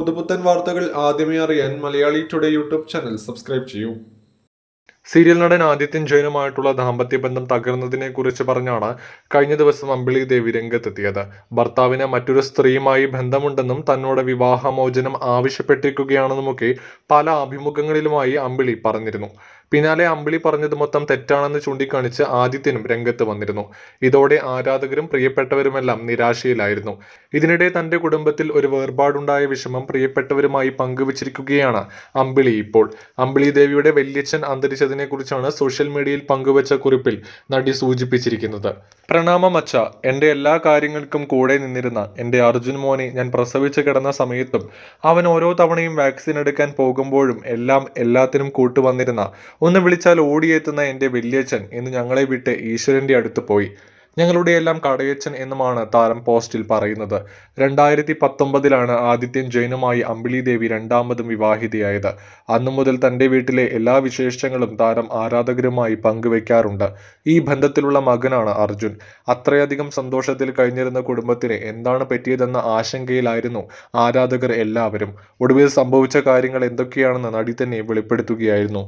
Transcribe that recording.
പുതുപുത്തൻ വാർത്തകൾ ആദ്യമേ അറിയാൻ Malayali today YouTube channel subscribe ചെയ്യൂ സീരിയൽ നടൻ ആദിത്യൻ ജയനുമായിട്ടുള്ള ദാമ്പത്യ ബന്ധം തകർന്നതിനെ കുറിച്ച് പറഞ്ഞാണ് കഴിഞ്ഞ ദിവസം അമ്പിളി ദേവി രംഗത്തെത്തിയത് ഭർത്താവിന് മറ്റൊരു സ്ത്രീയുമായി ബന്ധമുണ്ടെന്നും തന്നോട് വിവാഹമോചനം ആവശ്യപ്പെട്ടിരിക്കുകയാണെന്നുമൊക്കെ പല അഭിമുഖങ്ങളിലുമായി അമ്പിളി പറഞ്ഞിരുന്നു പിന്നാലെ അമ്പിളി പറഞ്ഞത് മൊത്തം തെറ്റാണെന്ന് ചൂണ്ടിക്കാണിച്ച് ആദിത്യനും രംഗത്ത് വന്നിരുന്നു ഇതോടെ ആരാധകരും പ്രിയപ്പെട്ടവരുമെല്ലാം നിരാശയിലായിരുന്നു ഇതിനിടെ തന്റെ കുടുംബത്തിൽ ഒരു വേർപാടുണ്ടായ വിഷമം പ്രിയപ്പെട്ടവരുമായി പങ്കുവച്ചിരിക്കുകയാണ് അമ്പിളി ഇപ്പോൾ അമ്പിളി ദേവിയുടെ വല്യച്ഛൻ അന്തരിച്ചതിനെ കുറിച്ചാണ് സോഷ്യൽ മീഡിയയിൽ പങ്കുവച്ച കുറിപ്പിൽ നടി സൂചിപ്പിച്ചിരിക്കുന്നത് പ്രണാമമച്ച എൻ്റെ എല്ലാ കാര്യങ്ങൾക്കും കൂടെ നിന്നിരുന്ന എൻ്റെ അർജുൻ മോനെ ഞാൻ പ്രസവിച്ച് കിടന്ന സമയത്തും അവൻ ഓരോ തവണയും വാക്സിൻ എടുക്കാൻ പോകുമ്പോഴും എല്ലാം എല്ലാത്തിനും കൂട്ടുവന്നിരുന്ന ഒന്ന് വിളിച്ചാൽ ഓടിയെത്തുന്ന എൻ്റെ വല്യച്ഛൻ ഇന്ന് ഞങ്ങളെ വിട്ട് ഈശ്വരൻ്റെ അടുത്ത് പോയി ഞങ്ങളുടെ എല്ലാം കടയച്ചൻ എന്നുമാണ് താരം പോസ്റ്റിൽ പറയുന്നത് രണ്ടായിരത്തി പത്തൊമ്പതിലാണ് ആദിത്യൻ ജൈനുമായി അമ്പിളി ദേവി രണ്ടാമതും വിവാഹിതയായത് അന്നു മുതൽ തൻ്റെ വീട്ടിലെ എല്ലാ വിശേഷങ്ങളും താരം ആരാധകരുമായി പങ്കുവെക്കാറുണ്ട് ഈ ബന്ധത്തിലുള്ള മകനാണ് അർജുൻ അത്രയധികം സന്തോഷത്തിൽ കഴിഞ്ഞിരുന്ന കുടുംബത്തിന് എന്താണ് പറ്റിയതെന്ന ആശങ്കയിലായിരുന്നു ആരാധകർ എല്ലാവരും ഒടുവിൽ സംഭവിച്ച കാര്യങ്ങൾ എന്തൊക്കെയാണെന്ന് നടി തന്നെ വെളിപ്പെടുത്തുകയായിരുന്നു